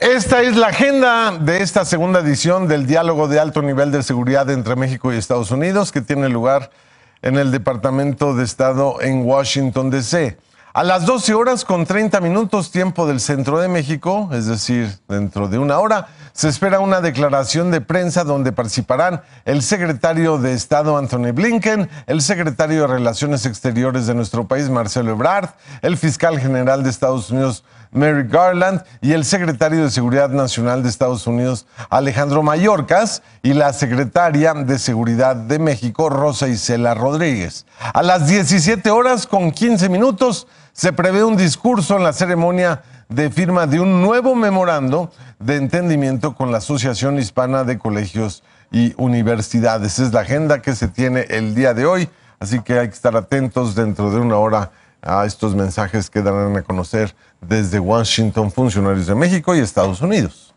Esta es la agenda de esta segunda edición del diálogo de alto nivel de seguridad entre México y Estados Unidos que tiene lugar en el Departamento de Estado en Washington, D.C. A las 12 horas con 30 minutos tiempo del centro de México, es decir, dentro de una hora, se espera una declaración de prensa donde participarán el secretario de Estado Anthony Blinken, el secretario de Relaciones Exteriores de nuestro país Marcelo Ebrard, el fiscal general de Estados Unidos Mary Garland, y el secretario de Seguridad Nacional de Estados Unidos, Alejandro Mayorkas, y la secretaria de Seguridad de México, Rosa Isela Rodríguez. A las 17 horas con 15 minutos se prevé un discurso en la ceremonia de firma de un nuevo memorando de entendimiento con la Asociación Hispana de Colegios y Universidades. Es la agenda que se tiene el día de hoy, así que hay que estar atentos dentro de una hora a estos mensajes que darán a conocer desde Washington funcionarios de México y Estados Unidos.